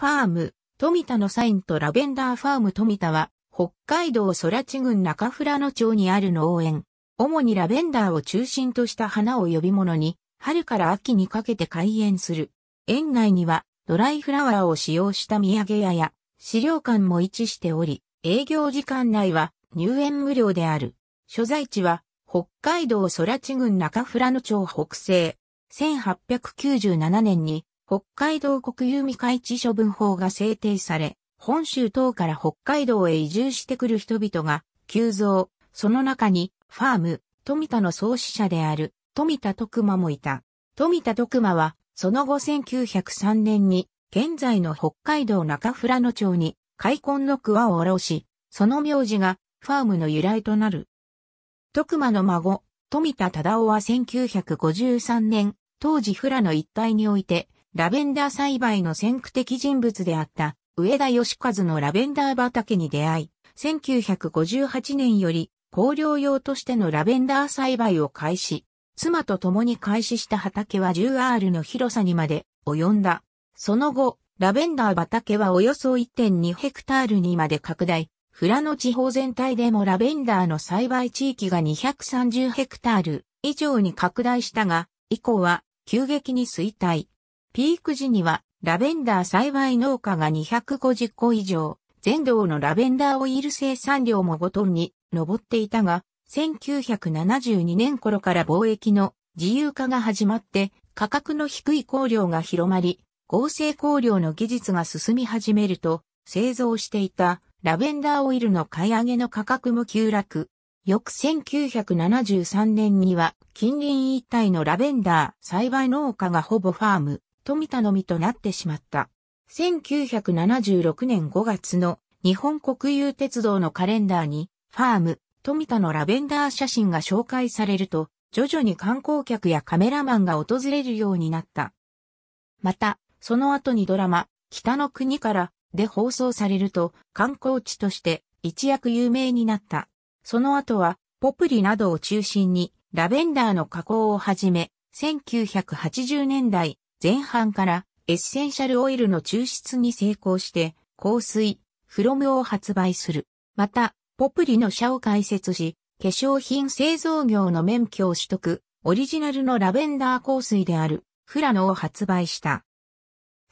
ファーム、富田のサインとラベンダーファーム富田は、北海道空知郡中富良野町にある農園。主にラベンダーを中心とした花を呼び物に、春から秋にかけて開園する。園内には、ドライフラワーを使用した土産屋や、資料館も位置しており、営業時間内は入園無料である。所在地は、北海道空知郡中富良野町北西。1897年に北海道国有未開地処分法が制定され、本州等から北海道へ移住してくる人々が急増、その中にファーム、富田の創始者である富田徳馬もいた。富田徳馬は、その後1903年に、現在の北海道中富良野町に、開墾の桑を下ろし、その名字が、ファームの由来となる。徳馬の孫、富田忠夫は1953年、当時富良野一帯において、ラベンダー栽培の先駆的人物であった上田義和のラベンダー畑に出会い、1958年より香料用としてのラベンダー栽培を開始、妻と共に開始した畑は 10R の広さにまで及んだ。その後、ラベンダー畑はおよそ1.2ヘクタールにまで拡大。フラの地方全体でもラベンダーの栽培地域が230ヘクタール以上に拡大したが、以降は急激に衰退。ピーク時にはラベンダー栽培農家が250個以上、全道のラベンダーオイル生産量も5トンに上っていたが、1972年頃から貿易の自由化が始まって価格の低い香料が広まり、合成香料の技術が進み始めると、製造していたラベンダーオイルの買い上げの価格も急落。翌1973年には近隣一帯のラベンダー栽培農家がほぼファーム富田のみとなってしまった。1976年5月の日本国有鉄道のカレンダーに、ファーム、富田のラベンダー写真が紹介されると、徐々に観光客やカメラマンが訪れるようになった。また、その後にドラマ、北の国からで放送されると、観光地として一躍有名になった。その後は、ポプリなどを中心に、ラベンダーの加工をはじめ、1980年代、前半からエッセンシャルオイルの抽出に成功して、香水、フロムを発売する。また、ポプリの社を開設し、化粧品製造業の免許を取得、オリジナルのラベンダー香水である、フラノを発売した。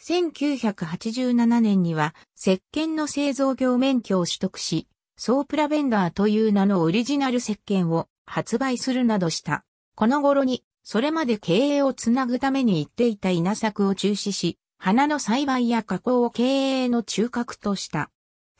1987年には、石鹸の製造業免許を取得し、ソープラベンダーという名のオリジナル石鹸を発売するなどした。この頃にそれまで経営をつなぐために行っていた稲作を中止し、花の栽培や加工を経営の中核とした。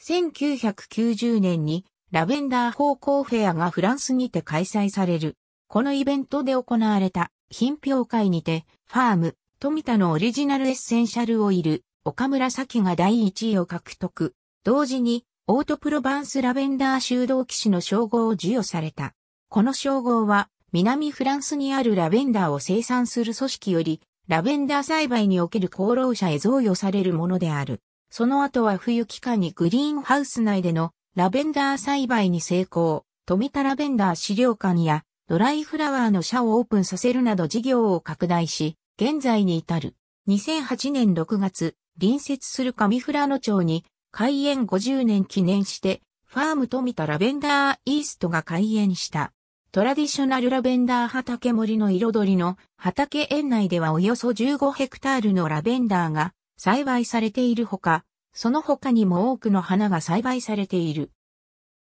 1990年にラベンダー方向フェアがフランスにて開催される。このイベントで行われた品評会にて、ファーム、富田のオリジナルエッセンシャルオイル、岡村咲が第1位を獲得。同時に、オートプロバンスラベンダー修道騎士の称号を授与された。この称号は、南フランスにあるラベンダーを生産する組織より、ラベンダー栽培における功労者へ贈与されるものである。その後は冬期間にグリーンハウス内でのラベンダー栽培に成功、富田ラベンダー資料館やドライフラワーの社をオープンさせるなど事業を拡大し、現在に至る。2008年6月、隣接する上フラノ町に開園50年記念して、ファーム富田ラベンダーイーストが開園した。トラディショナルラベンダー畑森の彩りの畑園内ではおよそ15ヘクタールのラベンダーが栽培されているほか、その他にも多くの花が栽培されている。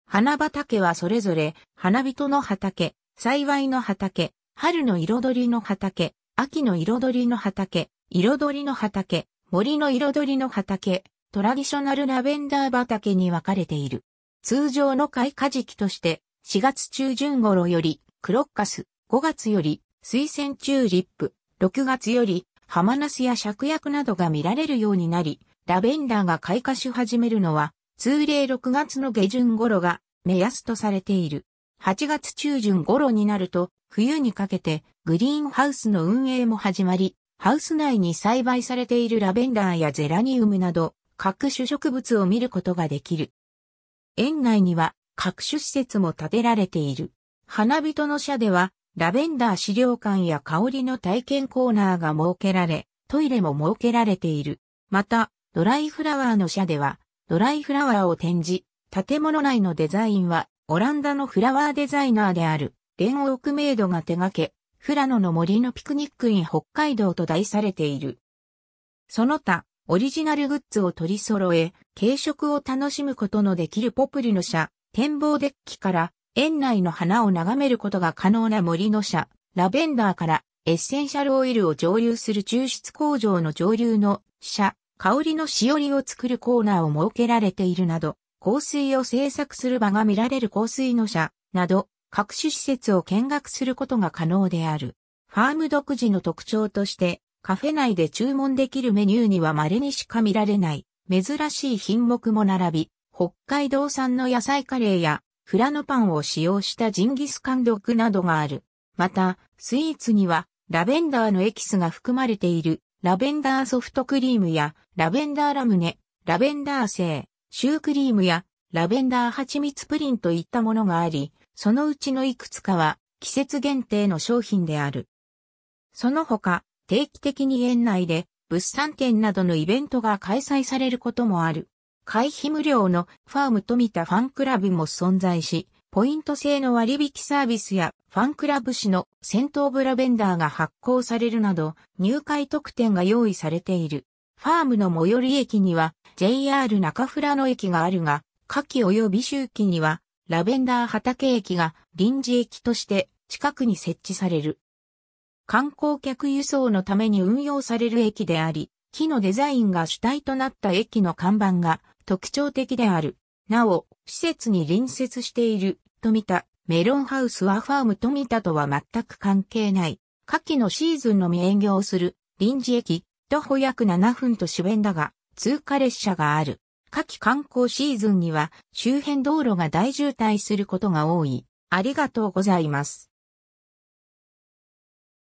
花畑はそれぞれ花人の畑、幸いの畑、春の彩りの畑、秋の彩りの畑、彩りの畑、森の彩りの畑、トラディショナルラベンダー畑に分かれている。通常の開花時期として4月中旬頃より、クロッカス、5月より、水仙チューリップ、6月より、ハマナスやシャクヤクなどが見られるようになり、ラベンダーが開花し始めるのは、通例6月の下旬頃が目安とされている。8月中旬頃になると、冬にかけてグリーンハウスの運営も始まり、ハウス内に栽培されているラベンダーやゼラニウムなど、各種植物を見ることができる。園内には各種施設も建てられている。花人の社では、ラベンダー資料館や香りの体験コーナーが設けられ、トイレも設けられている。また、ドライフラワーの社では、ドライフラワーを展示、建物内のデザインは、オランダのフラワーデザイナーである、レン・オークメイドが手掛け、フラノの森のピクニックイン北海道と題されている。その他、オリジナルグッズを取り揃え、軽食を楽しむことのできるポプリの社、展望デッキから園内の花を眺めることが可能な森の社、ラベンダーからエッセンシャルオイルを蒸留する抽出工場の蒸留の社、香りのしおりを作るコーナーを設けられているなど、香水を製作する場が見られる香水の社など、各種施設を見学することが可能である。ファーム独自の特徴として、カフェ内で注文できるメニューには稀にしか見られない、珍しい品目も並び、北海道産の野菜カレーやフラノパンを使用したジンギスカンドッグなどがある。また、スイーツにはラベンダーのエキスが含まれているラベンダーソフトクリームやラベンダーラムネ、ラベンダー製、シュークリームやラベンダー蜂蜜プリンといったものがあり、そのうちのいくつかは季節限定の商品である。その他、定期的に園内で物産展などのイベントが開催されることもある。会費無料のファーム富田ファンクラブも存在し、ポイント制の割引サービスやファンクラブ誌の戦闘ブラベンダーが発行されるなど入会特典が用意されている。ファームの最寄り駅には JR 中富良野駅があるが、夏季及び周期にはラベンダー畑駅が臨時駅として近くに設置される。観光客輸送のために運用される駅であり、木のデザインが主体となった駅の看板が特徴的である。なお、施設に隣接している、富田、メロンハウスはファーム富田とは全く関係ない。夏季のシーズンのみ営業する、臨時駅、徒歩約7分と主弁だが、通過列車がある。夏季観光シーズンには、周辺道路が大渋滞することが多い。ありがとうございます。